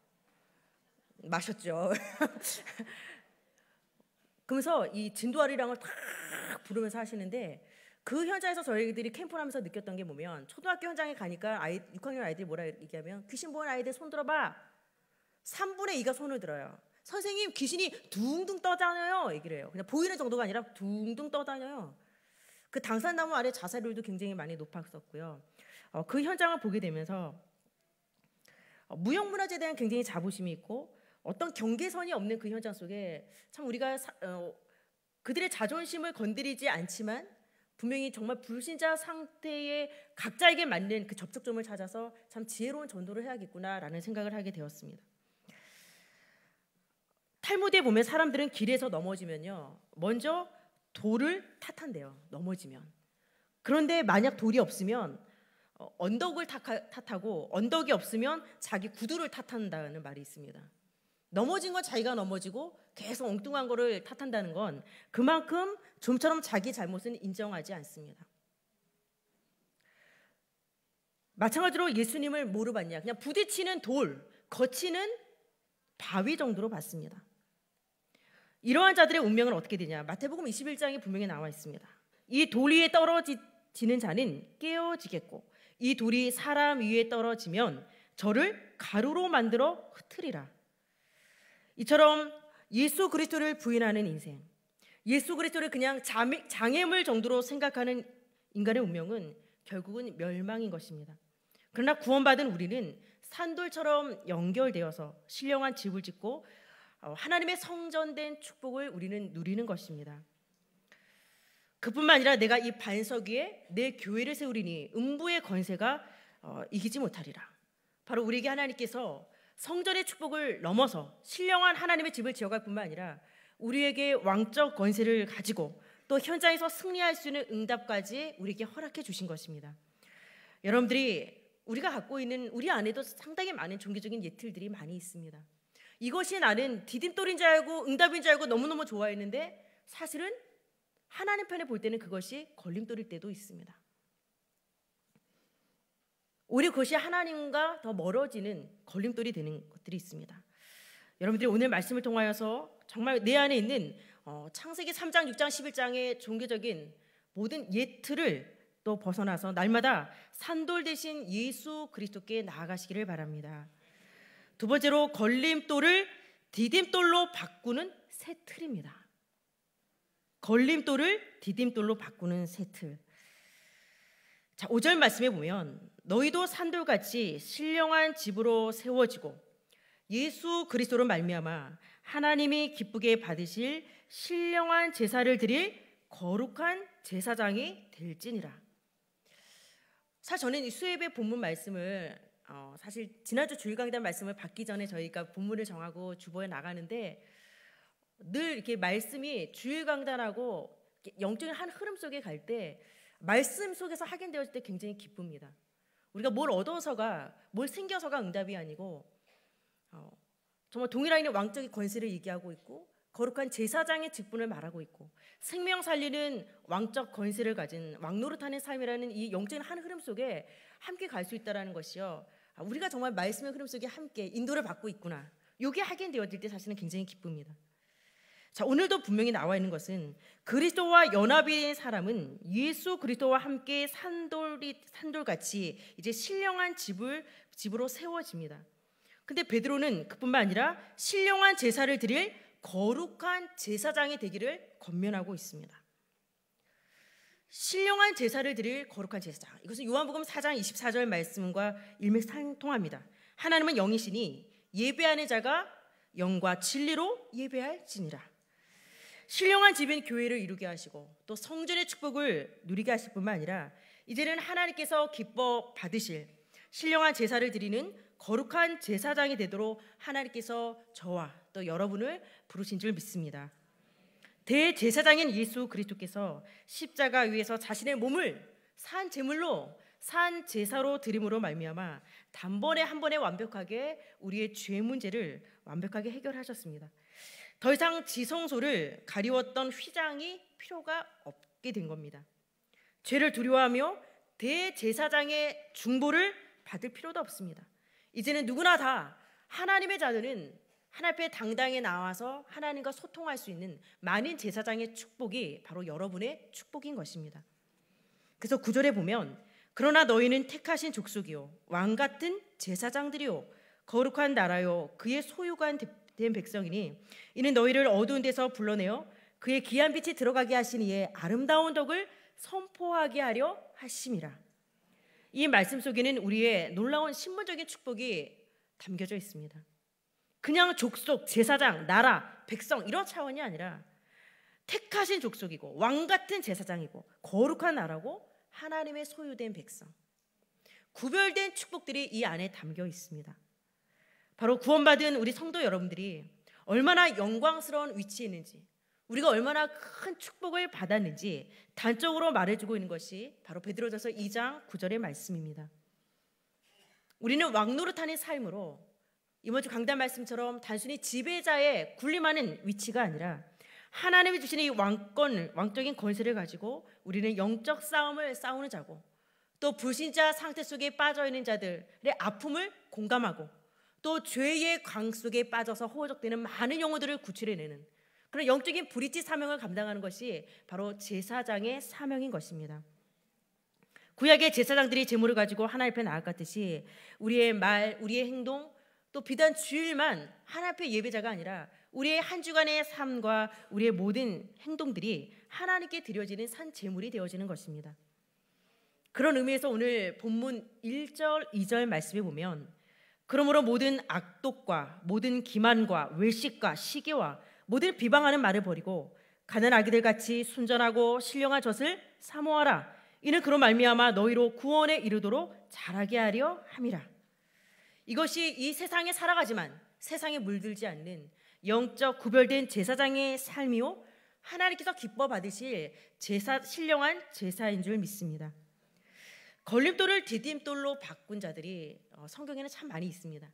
마셨죠. 그러면서 이 진도아리랑을 탁 부르면서 하시는데 그 현장에서 저희들이 캠프를 하면서 느꼈던 게 뭐면 초등학교 현장에 가니까 아이 6학년 아이들이 뭐라 얘기하면 귀신 보는 아이들 손 들어봐. 3분의 2가 손을 들어요. 선생님 귀신이 둥둥 떠다녀요. 얘기를 해요. 그냥 보이는 정도가 아니라 둥둥 떠다녀요. 그 당산나무 아래 자살률도 굉장히 많이 높았었고요. 어, 그 현장을 보게 되면서 어, 무형문화재에 대한 굉장히 자부심이 있고 어떤 경계선이 없는 그 현장 속에 참 우리가 사, 어, 그들의 자존심을 건드리지 않지만 분명히 정말 불신자 상태에 각자에게 맞는 그 접촉점을 찾아서 참 지혜로운 전도를 해야겠구나라는 생각을 하게 되었습니다. 탈무드에 보면 사람들은 길에서 넘어지면요. 먼저 돌을 탓한대요. 넘어지면. 그런데 만약 돌이 없으면 어, 언덕을 탓하고 언덕이 없으면 자기 구두를 탓한다는 말이 있습니다. 넘어진 건 자기가 넘어지고 계속 엉뚱한 거를 탓한다는 건 그만큼 좀처럼 자기 잘못은 인정하지 않습니다. 마찬가지로 예수님을 뭐로 봤냐? 그냥 부딪히는 돌, 거치는 바위 정도로 봤습니다. 이러한 자들의 운명은 어떻게 되냐? 마태복음 21장에 분명히 나와 있습니다. 이 돌 위에 떨어지는 자는 깨어지겠고 이 돌이 사람 위에 떨어지면 저를 가루로 만들어 흩트리라. 이처럼 예수 그리스도를 부인하는 인생, 예수 그리스도를 그냥 장애물 정도로 생각하는 인간의 운명은 결국은 멸망인 것입니다. 그러나 구원받은 우리는 산돌처럼 연결되어서 신령한 집을 짓고 어, 하나님의 성전된 축복을 우리는 누리는 것입니다. 그뿐만 아니라 내가 이 반석 위에 내 교회를 세우리니 음부의 권세가 어, 이기지 못하리라. 바로 우리에게 하나님께서 성전의 축복을 넘어서 신령한 하나님의 집을 지어갈 뿐만 아니라 우리에게 왕적 권세를 가지고 또 현장에서 승리할 수 있는 응답까지 우리에게 허락해 주신 것입니다. 여러분들이 우리가 갖고 있는 우리 안에도 상당히 많은 종교적인 예틀들이 많이 있습니다. 이것이 나는 디딤돌인 줄 알고 응답인 줄 알고 너무너무 좋아했는데 사실은 하나님 편에 볼 때는 그것이 걸림돌일 때도 있습니다. 우리 것이 하나님과 더 멀어지는 걸림돌이 되는 것들이 있습니다. 여러분들이 오늘 말씀을 통하여서 정말 내 안에 있는 어, 창세기 3장, 6장, 11장의 종교적인 모든 예틀을 또 벗어나서 날마다 산돌 대신 예수 그리스도께 나아가시기를 바랍니다. 두 번째로 걸림돌을 디딤돌로 바꾸는 새 틀입니다. 걸림돌을 디딤돌로 바꾸는 새 틀. 자, 5절 말씀해 보면 너희도 산돌같이 신령한 집으로 세워지고 예수 그리스도로 말미암아 하나님이 기쁘게 받으실 신령한 제사를 드릴 거룩한 제사장이 될지니라. 사실 저는 이 수협의 본문 말씀을 어, 사실 지난주 주일 강단 말씀을 받기 전에 저희가 본문을 정하고 주보에 나가는데 늘 이렇게 말씀이 주일 강단하고 영적인 한 흐름 속에 갈 때 말씀 속에서 확인되어질 때 굉장히 기쁩니다. 우리가 뭘 얻어서가 뭘 생겨서가 응답이 아니고 어, 정말 동일하인의 왕적인 권세를 얘기하고 있고 거룩한 제사장의 직분을 말하고 있고 생명 살리는 왕적 권세를 가진 왕노릇하는 삶이라는 이 영적인 한 흐름 속에 함께 갈 수 있다라는 것이요. 아, 우리가 정말 말씀의 흐름 속에 함께 인도를 받고 있구나. 요게 확인되어질 때 사실은 굉장히 기쁩니다. 자, 오늘도 분명히 나와 있는 것은 그리스도와 연합인 사람은 예수 그리스도와 함께 산돌이 산 돌같이 이제 신령한 집을 집으로 세워집니다. 근데 베드로는 그뿐만 아니라 신령한 제사를 드릴 거룩한 제사장이 되기를 권면하고 있습니다. 신령한 제사를 드릴 거룩한 제사장. 이것은 요한복음 4장 24절 말씀과 일맥상통합니다. 하나님은 영이시니 예배하는 자가 영과 진리로 예배할지니라. 신령한 집인 교회를 이루게 하시고 또 성전의 축복을 누리게 하실 뿐만 아니라 이제는 하나님께서 기뻐 받으실 신령한 제사를 드리는 거룩한 제사장이 되도록 하나님께서 저와 또 여러분을 부르신 줄 믿습니다. 대제사장인 예수 그리스도께서 십자가 위에서 자신의 몸을 산 제물로 산 제사로 드림으로 말미암아 단번에 한 번에 완벽하게 우리의 죄 문제를 완벽하게 해결하셨습니다. 더 이상 지성소를 가리웠던 휘장이 필요가 없게 된 겁니다. 죄를 두려워하며 대제사장의 중보를 받을 필요도 없습니다. 이제는 누구나 다 하나님의 자들은 하나님 앞에 당당히 나와서 하나님과 소통할 수 있는 많은 제사장의 축복이 바로 여러분의 축복인 것입니다. 그래서 구절에 보면 그러나 너희는 택하신 족속이요 왕 같은 제사장들이요 거룩한 나라요 그의 소유가 된 백성이니 이는 너희를 어두운 데서 불러내어 그의 귀한 빛이 들어가게 하신 이의 아름다운 덕을 선포하게 하려 하심이라. 이 말씀 속에는 우리의 놀라운 신문적인 축복이 담겨져 있습니다. 그냥 족속, 제사장, 나라, 백성 이런 차원이 아니라 택하신 족속이고 왕 같은 제사장이고 거룩한 나라고 하나님의 소유된 백성. 구별된 축복들이 이 안에 담겨 있습니다. 바로 구원받은 우리 성도 여러분들이 얼마나 영광스러운 위치에 있는지 우리가 얼마나 큰 축복을 받았는지 단적으로 말해주고 있는 것이 바로 베드로전서 2장 9절의 말씀입니다. 우리는 왕노릇하는 삶으로 이번 주 강단 말씀처럼 단순히 지배자의 군림하는 위치가 아니라 하나님이 주시는 이 왕권 왕적인 권세를 가지고 우리는 영적 싸움을 싸우는 자고 또 불신자 상태 속에 빠져 있는 자들의 아픔을 공감하고 또 죄의 광 속에 빠져서 허우적되는 많은 영혼들을 구출해내는 그런 영적인 브릿지 사명을 감당하는 것이 바로 제사장의 사명인 것입니다. 구약의 제사장들이 제물을 가지고 하나님 앞에 나아갔듯이 우리의 말, 우리의 행동 또 비단 주일만 하나님 앞에 예배자가 아니라 우리의 한 주간의 삶과 우리의 모든 행동들이 하나님께 드려지는 산 제물이 되어지는 것입니다. 그런 의미에서 오늘 본문 1절, 2절 말씀에 보면 그러므로 모든 악독과 모든 기만과 외식과 시기와 모든 비방하는 말을 버리고 가는 아기들 같이 순전하고 신령한 젖을 사모하라. 이는 그런 말미암아 너희로 구원에 이르도록 자라게 하려 함이라. 이것이 이 세상에 살아가지만 세상에 물들지 않는 영적 구별된 제사장의 삶이요 하나님께서 기뻐 받으실 제사 신령한 제사인 줄 믿습니다. 걸림돌을 디딤돌로 바꾼 자들이 어, 성경에는 참 많이 있습니다.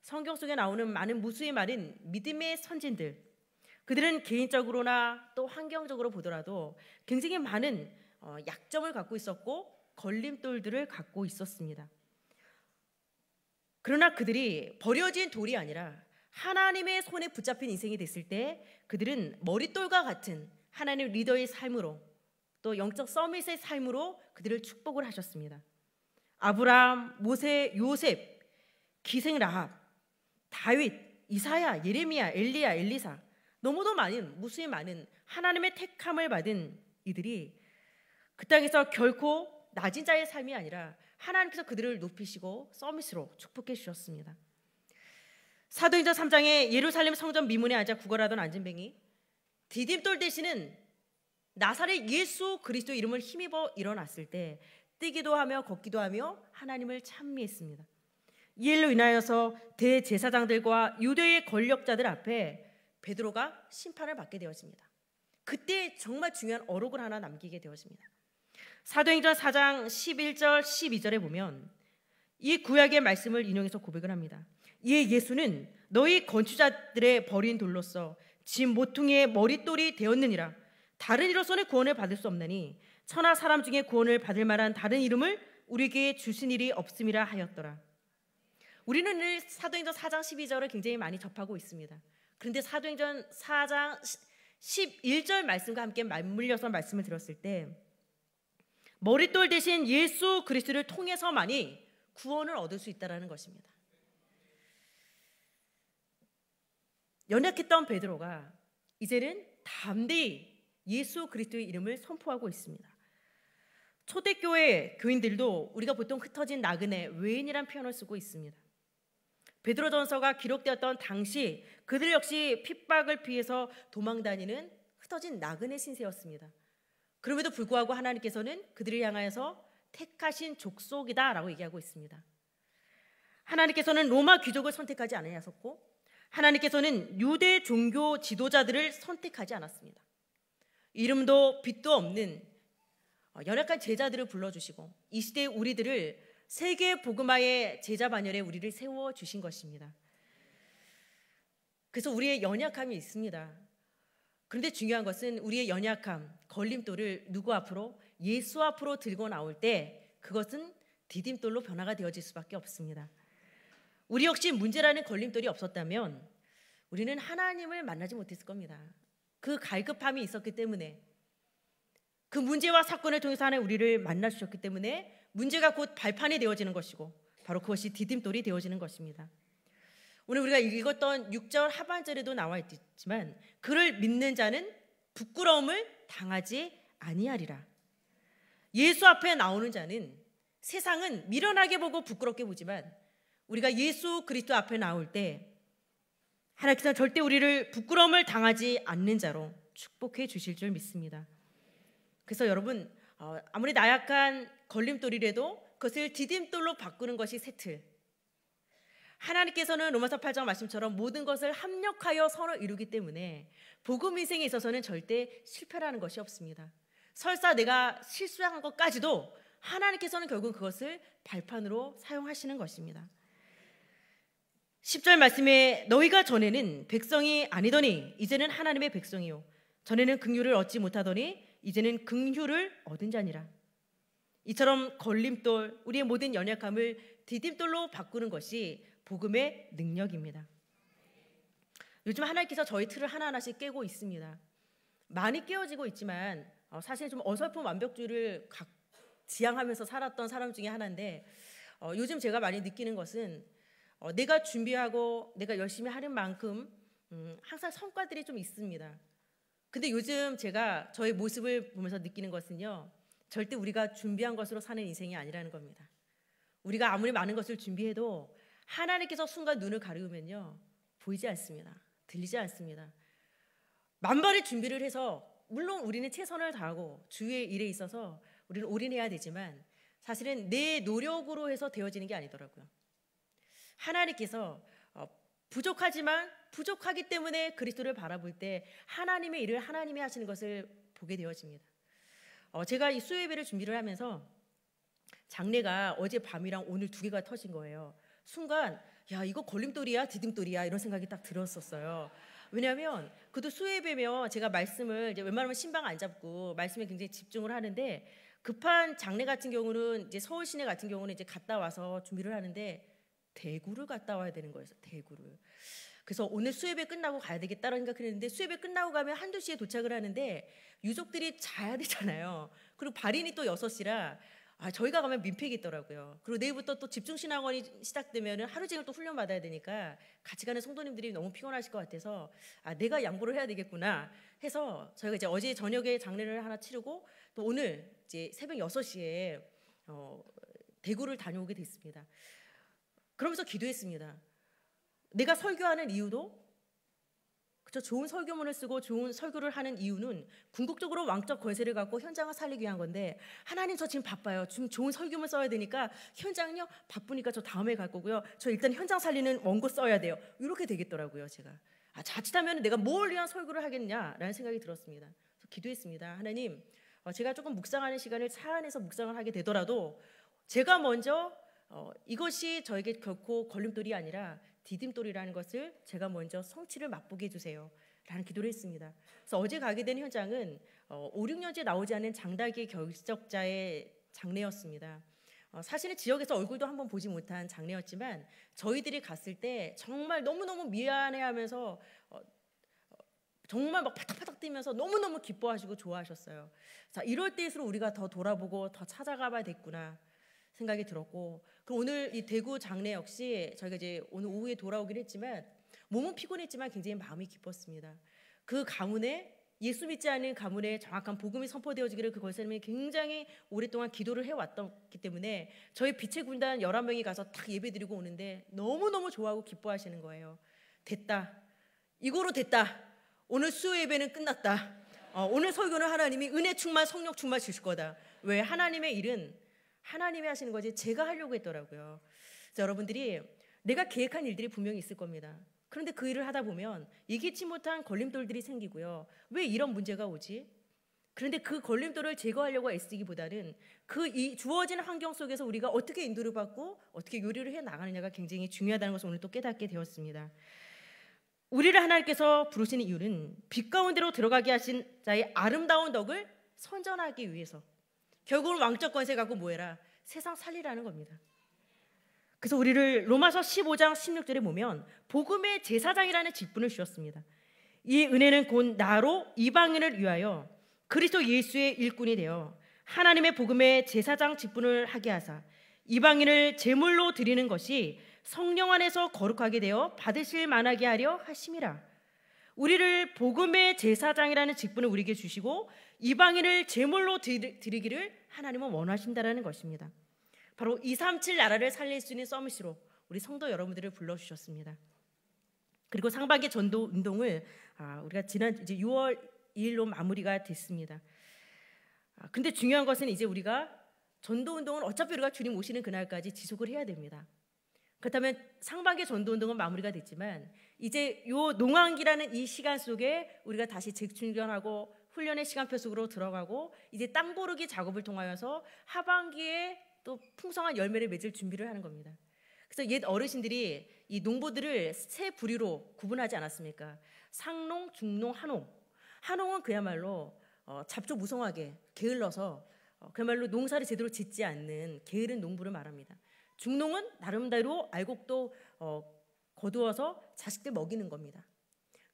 성경 속에 나오는 많은 무수의 말은 믿음의 선진들, 그들은 개인적으로나 또 환경적으로 보더라도 굉장히 많은 어, 약점을 갖고 있었고 걸림돌들을 갖고 있었습니다. 그러나 그들이 버려진 돌이 아니라 하나님의 손에 붙잡힌 인생이 됐을 때 그들은 머릿돌과 같은 하나님 리더의 삶으로 또 영적 서밋의 삶으로 그들을 축복을 하셨습니다. 아브라함, 모세, 요셉, 기생 라합, 다윗, 이사야, 예레미야, 엘리야, 엘리사 너무도 많은 무수히 많은 하나님의 택함을 받은 이들이 그 땅에서 결코 낮은 자의 삶이 아니라 하나님께서 그들을 높이시고 서밋으로 축복해 주셨습니다. 사도행전 3장에 예루살렘 성전 미문에 앉아 구걸하던 안진뱅이 디딤돌 대신은 나사렛 예수 그리스도 이름을 힘입어 일어났을 때 뛰기도 하며 걷기도 하며 하나님을 찬미했습니다. 이 일로 인하여서 대제사장들과 유대의 권력자들 앞에 베드로가 심판을 받게 되었습니다. 그때 정말 중요한 어록을 하나 남기게 되었습니다. 사도행전 4장 11절 12절에 보면 이 구약의 말씀을 인용해서 고백을 합니다. 이 예, 예수는 너희 건축자들의 버린 돌로서 짐 모퉁이의 머릿돌이 되었느니라. 다른 이로서는 구원을 받을 수없느니 천하 사람 중에 구원을 받을 만한 다른 이름을 우리에게 주신 일이 없음이라 하였더라. 우리는 늘 사도행전 4장 12절을 굉장히 많이 접하고 있습니다. 그런데 사도행전 4장 11절 말씀과 함께 맞물려서 말씀을 들었을 때 머리돌 대신 예수 그리스도를 통해서만이 구원을 얻을 수 있다라는 것입니다. 연약했던 베드로가 이제는 담대히 예수 그리스도의 이름을 선포하고 있습니다. 초대교회 교인들도 우리가 보통 흩어진 나그네 외인이란 표현을 쓰고 있습니다. 베드로전서가 기록되었던 당시 그들 역시 핍박을 피해서 도망다니는 흩어진 나그네 신세였습니다. 그럼에도 불구하고 하나님께서는 그들을 향하여서 택하신 족속이다라고 얘기하고 있습니다. 하나님께서는 로마 귀족을 선택하지 않으셨고 하나님께서는 유대 종교 지도자들을 선택하지 않았습니다. 이름도 빛도 없는 어, 연약한 제자들을 불러주시고 이 시대의 우리들을 세계 복음화의 제자 반열에 우리를 세워 주신 것입니다. 그래서 우리의 연약함이 있습니다. 그런데 중요한 것은 우리의 연약함, 걸림돌을 누구 앞으로 예수 앞으로 들고 나올 때 그것은 디딤돌로 변화가 되어질 수밖에 없습니다. 우리 역시 문제라는 걸림돌이 없었다면 우리는 하나님을 만나지 못했을 겁니다. 그 갈급함이 있었기 때문에 그 문제와 사건을 통해서 하나님 우리를 만나 주셨기 때문에 문제가 곧 발판이 되어지는 것이고 바로 그것이 디딤돌이 되어지는 것입니다. 오늘 우리가 읽었던 6절 하반절에도 나와 있지만 그를 믿는 자는 부끄러움을 당하지 아니하리라. 예수 앞에 나오는 자는 세상은 미련하게 보고 부끄럽게 보지만 우리가 예수 그리스도 앞에 나올 때 하나님께서 절대 우리를 부끄러움을 당하지 않는 자로 축복해 주실 줄 믿습니다. 그래서 여러분 어, 아무리 나약한 걸림돌이라도 그것을 디딤돌로 바꾸는 것이 세틀. 하나님께서는 로마서 8장 말씀처럼 모든 것을 합력하여 선을 이루기 때문에 복음 인생에 있어서는 절대 실패라는 것이 없습니다. 설사 내가 실수한 것까지도 하나님께서는 결국 그것을 발판으로 사용하시는 것입니다. 10절 말씀에 너희가 전에는 백성이 아니더니 이제는 하나님의 백성이요 전에는 긍휼을 얻지 못하더니 이제는 긍휼을 얻은 자니라. 이처럼 걸림돌 우리의 모든 연약함을 디딤돌로 바꾸는 것이 복음의 능력입니다. 요즘 하나님께서 저희 틀을 하나하나씩 깨고 있습니다. 많이 깨어지고 있지만 어, 사실 좀 어설픈 완벽주의를 각 지향하면서 살았던 사람 중에 하나인데 어, 요즘 제가 많이 느끼는 것은 어, 내가 준비하고 내가 열심히 하는 만큼 음, 항상 성과들이 좀 있습니다. 근데 요즘 제가 저의 모습을 보면서 느끼는 것은요, 절대 우리가 준비한 것으로 사는 인생이 아니라는 겁니다. 우리가 아무리 많은 것을 준비해도 하나님께서 순간 눈을 가리우면요, 보이지 않습니다. 들리지 않습니다. 만발의 준비를 해서 물론 우리는 최선을 다하고 주의 일에 있어서 우리는 올인해야 되지만 사실은 내 노력으로 해서 되어지는 게 아니더라고요. 하나님께서 어, 부족하지만 부족하기 때문에 그리스도를 바라볼 때 하나님의 일을 하나님이 하시는 것을 보게 되어집니다. 어, 제가 이 수요예배를 준비를 하면서 장례가 어제 밤이랑 오늘 두 개가 터진 거예요. 순간 야 이거 걸림돌이야 디딤돌이야 이런 생각이 딱 들었었어요. 왜냐하면 그도 수요예배면 제가 말씀을 이제 웬만하면 신방 안 잡고 말씀에 굉장히 집중을 하는데 급한 장례 같은 경우는 이제 서울 시내 같은 경우는 이제 갔다 와서 준비를 하는데 대구를 갔다 와야 되는 거예요. 대구를. 그래서 오늘 수협에 끝나고 가야 되겠다 라생그랬는데 수협에 끝나고 가면 한두 시에 도착을 하는데 유족들이 자야 되잖아요. 그리고 발인이 또 6시라 아, 저희가 가면 민폐겠더라고요. 그리고 내일부터 또 집중신학원이 시작되면 하루 종일 또 훈련 받아야 되니까 같이 가는 성도님들이 너무 피곤하실 것 같아서 아, 내가 양보를 해야 되겠구나 해서 저희가 이제 어제 저녁에 장례를 하나 치르고 또 오늘 이제 새벽 6시에 어, 대구를 다녀오게 됐습니다. 그러면서 기도했습니다. 내가 설교하는 이유도 그쵸 좋은 설교문을 쓰고 좋은 설교를 하는 이유는 궁극적으로 왕적 권세를 갖고 현장을 살리기 위한 건데 하나님 저 지금 바빠요. 지금 좋은 설교문 써야 되니까 현장요 바쁘니까 저 다음에 갈 거고요. 저 일단 현장 살리는 원고 써야 돼요. 이렇게 되겠더라고요 제가. 아, 자칫하면 내가 뭘 위한 설교를 하겠냐라는 생각이 들었습니다. 기도했습니다. 하나님 어, 제가 조금 묵상하는 시간을 차 안에서 묵상을 하게 되더라도 제가 먼저 어, 이것이 저에게 결코 걸림돌이 아니라 디딤돌이라는 것을 제가 먼저 성취를 맛보게 해주세요. 라는 기도를 했습니다. 그래서 어제 가게 된 현장은 어, 5, 6년째 나오지 않은 장달기 결석자의 장례였습니다. 어, 사실은 지역에서 얼굴도 한번 보지 못한 장례였지만 저희들이 갔을 때 정말 너무너무 미안해하면서 어, 어 정말 막 파닥파닥 뛰면서 너무너무 기뻐하시고 좋아하셨어요. 자, 이럴 때일수록 우리가 더 돌아보고 더 찾아가 봐야 됐구나. 생각이 들었고 그럼 오늘 이 대구 장례 역시 저희가 이제 오늘 오후에 돌아오긴 했지만 몸은 피곤했지만 굉장히 마음이 기뻤습니다. 그 가문에 예수 믿지 않는 가문에 정확한 복음이 선포되어지기를 그 권사님이 굉장히 오랫동안 기도를 해왔기 때문에 저희 빛의 군단 11명이 가서 딱 예배드리고 오는데 너무너무 좋아하고 기뻐하시는 거예요. 됐다. 이거로 됐다. 오늘 수요 예배는 끝났다. 어, 오늘 설교는 하나님이 은혜 충만, 성령 충만 주실 거다. 왜? 하나님의 일은 하나님이 하시는 거지 제가 하려고 했더라고요. 자, 여러분들이 내가 계획한 일들이 분명히 있을 겁니다. 그런데 그 일을 하다 보면 예기치 못한 걸림돌들이 생기고요. 왜 이런 문제가 오지? 그런데 그 걸림돌을 제거하려고 애쓰기보다는 그 주어진 환경 속에서 우리가 어떻게 인도를 받고 어떻게 요리를 해 나가느냐가 굉장히 중요하다는 것을 오늘 또 깨닫게 되었습니다. 우리를 하나님께서 부르시는 이유는 빛 가운데로 들어가게 하신 자의 아름다운 덕을 선전하기 위해서 결국은 왕적 권세 갖고 뭐 해라? 세상 살리라는 겁니다. 그래서 우리를 로마서 15장 16절에 보면 복음의 제사장이라는 직분을 주셨습니다. 이 은혜는 곧 나로 이방인을 위하여 그리스도 예수의 일꾼이 되어 하나님의 복음의 제사장 직분을 하게 하사 이방인을 제물로 드리는 것이 성령 안에서 거룩하게 되어 받으실 만하게 하려 하심이라. 우리를 복음의 제사장이라는 직분을 우리에게 주시고 이방인을 제물로 드리기를 하나님은 원하신다라는 것입니다. 바로 237 나라를 살릴 수 있는 서밋으로 우리 성도 여러분들을 불러주셨습니다. 그리고 상반기 전도 운동을 아, 우리가 지난 이제 6월 2일로 마무리가 됐습니다. 아, 근데 중요한 것은 이제 우리가 전도 운동은 어차피 우리가 주님 오시는 그날까지 지속을 해야 됩니다. 그렇다면 상반기 전도 운동은 마무리가 됐지만 이제 요 농한기라는 이 시간 속에 우리가 다시 재충전하고 훈련의 시간표 속으로 들어가고 이제 땅 고르기 작업을 통하여서 하반기에 또 풍성한 열매를 맺을 준비를 하는 겁니다. 그래서 옛 어르신들이 이 농부들을 세 부류로 구분하지 않았습니까? 상농, 중농, 한농. 한농은 그야말로 어, 잡초 무성하게 게을러서 어, 그야말로 농사를 제대로 짓지 않는 게으른 농부를 말합니다. 중농은 나름대로 알곡도 어, 거두어서 자식들 먹이는 겁니다.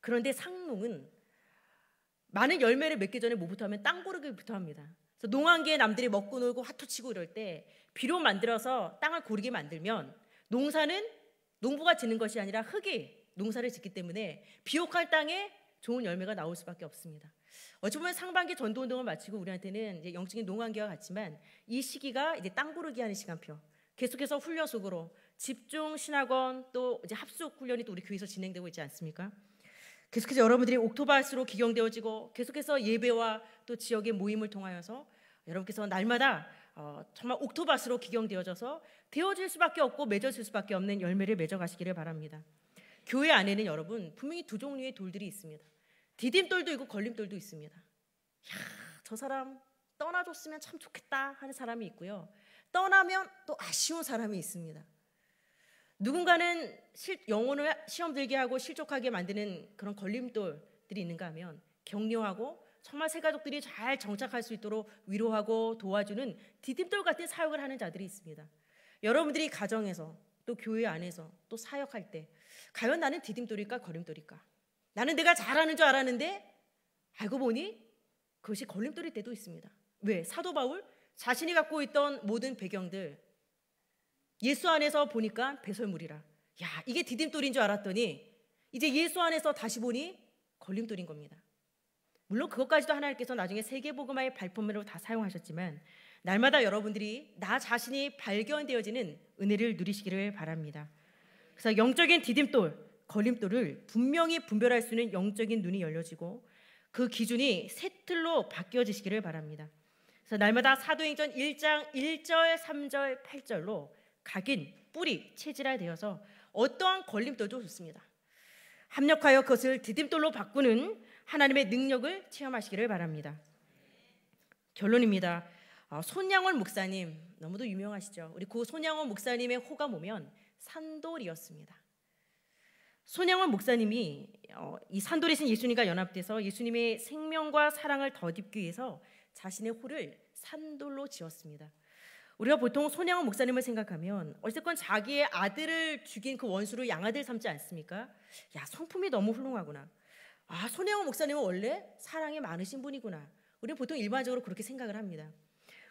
그런데 상농은 많은 열매를 맺기 전에 뭐부터 하면 땅 고르기부터 합니다. 그래서 농한기에 남들이 먹고 놀고 화투치고 이럴 때 비료 만들어서 땅을 고르게 만들면 농사는 농부가 짓는 것이 아니라 흙이 농사를 짓기 때문에 비옥할 땅에 좋은 열매가 나올 수밖에 없습니다. 어찌 보면 상반기 전도 운동을 마치고 우리한테는 영적인 농한기와 같지만 이 시기가 이제 땅 고르기 하는 시간표. 계속해서 훈련 속으로 집중 신학원 또 이제 합숙 훈련이 또 우리 교회에서 진행되고 있지 않습니까? 계속해서 여러분들이 옥토바스로 기경되어지고 계속해서 예배와 또 지역의 모임을 통하여서 여러분께서 날마다 어, 정말 옥토바스로 기경되어져서 되어질 수밖에 없고 맺어질 수밖에 없는 열매를 맺어가시기를 바랍니다. 교회 안에는 여러분 분명히 두 종류의 돌들이 있습니다. 디딤돌도 있고 걸림돌도 있습니다. 야, 저 사람 떠나줬으면 참 좋겠다 하는 사람이 있고요. 떠나면 또 아쉬운 사람이 있습니다. 누군가는 실, 영혼을 시험 들게 하고 실족하게 만드는 그런 걸림돌들이 있는가 하면 격려하고 정말 새 가족들이 잘 정착할 수 있도록 위로하고 도와주는 디딤돌 같은 사역을 하는 자들이 있습니다. 여러분들이 가정에서 또 교회 안에서 또 사역할 때 과연 나는 디딤돌일까 걸림돌일까? 나는 내가 잘하는 줄 알았는데 알고 보니 그것이 걸림돌일 때도 있습니다. 왜 사도 바울 자신이 갖고 있던 모든 배경들 예수 안에서 보니까 배설물이라. 야, 이게 디딤돌인 줄 알았더니 이제 예수 안에서 다시 보니 걸림돌인 겁니다. 물론 그것까지도 하나님께서 나중에 세계복음화의 발품으로 다 사용하셨지만 날마다 여러분들이 나 자신이 발견되어지는 은혜를 누리시기를 바랍니다. 그래서 영적인 디딤돌, 걸림돌을 분명히 분별할 수 있는 영적인 눈이 열려지고 그 기준이 새 틀로 바뀌어지시기를 바랍니다. 그래서 날마다 사도행전 1장 1절, 3절, 8절로 각인, 뿌리, 체질화되어서 어떠한 걸림돌도 좋습니다. 합력하여 그것을 디딤돌로 바꾸는 하나님의 능력을 체험하시기를 바랍니다. 결론입니다. 어, 손양원 목사님 너무도 유명하시죠. 우리 고 손양원 목사님의 호가 보면 산돌이었습니다. 손양원 목사님이 어, 이 산돌이신 예수님과 연합돼서 예수님의 생명과 사랑을 덧입기 위해서 자신의 호를 산돌로 지었습니다. 우리가 보통 손양호 목사님을 생각하면 어쨌건 자기의 아들을 죽인 그 원수로 양아들 삼지 않습니까? 야 성품이 너무 훌륭하구나. 아 손양호 목사님은 원래 사랑이 많으신 분이구나. 우리는 보통 일반적으로 그렇게 생각을 합니다.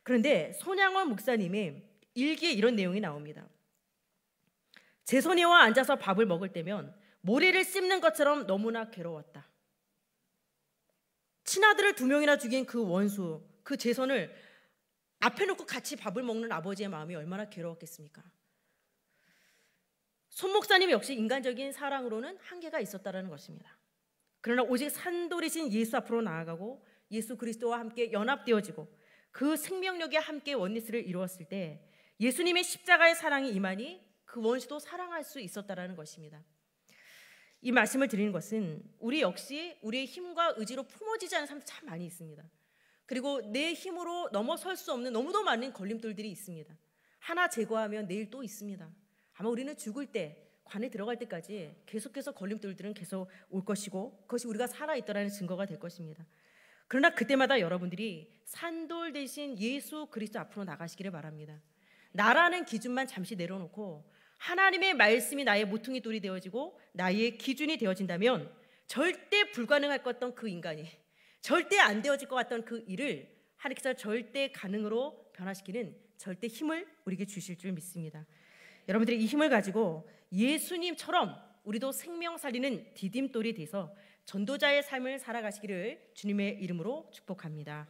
그런데 손양호 목사님의 일기에 이런 내용이 나옵니다. 제손이와 앉아서 밥을 먹을 때면 모래를 씹는 것처럼 너무나 괴로웠다. 친아들을 두 명이나 죽인 그 원수, 그 제선을 앞에 놓고 같이 밥을 먹는 아버지의 마음이 얼마나 괴로웠겠습니까? 손 목사님 역시 인간적인 사랑으로는 한계가 있었다는 것입니다. 그러나 오직 산돌이신 예수 앞으로 나아가고 예수 그리스도와 함께 연합되어지고 그 생명력에 함께 원리스를 이루었을 때 예수님의 십자가의 사랑이 임하니 그 원수도 사랑할 수 있었다라는 것입니다. 이 말씀을 드리는 것은 우리 역시 우리의 힘과 의지로 품어지지 않은 사람 참 많이 있습니다. 그리고 내 힘으로 넘어설 수 없는 너무도 많은 걸림돌들이 있습니다. 하나 제거하면 내일 또 있습니다. 아마 우리는 죽을 때 관에 들어갈 때까지 계속해서 걸림돌들은 계속 올 것이고 그것이 우리가 살아 있다라는 증거가 될 것입니다. 그러나 그때마다 여러분들이 산돌 대신 예수 그리스도 앞으로 나가시기를 바랍니다. 나라는 기준만 잠시 내려놓고 하나님의 말씀이 나의 모퉁이 돌이 되어지고 나의 기준이 되어진다면 절대 불가능할 것던 그 인간이 절대 안 되어질 것 같던 그 일을 하나님께서 절대 가능으로 변화시키는 절대 힘을 우리에게 주실 줄 믿습니다. 여러분들이 이 힘을 가지고 예수님처럼 우리도 생명 살리는 디딤돌이 돼서 전도자의 삶을 살아가시기를 주님의 이름으로 축복합니다.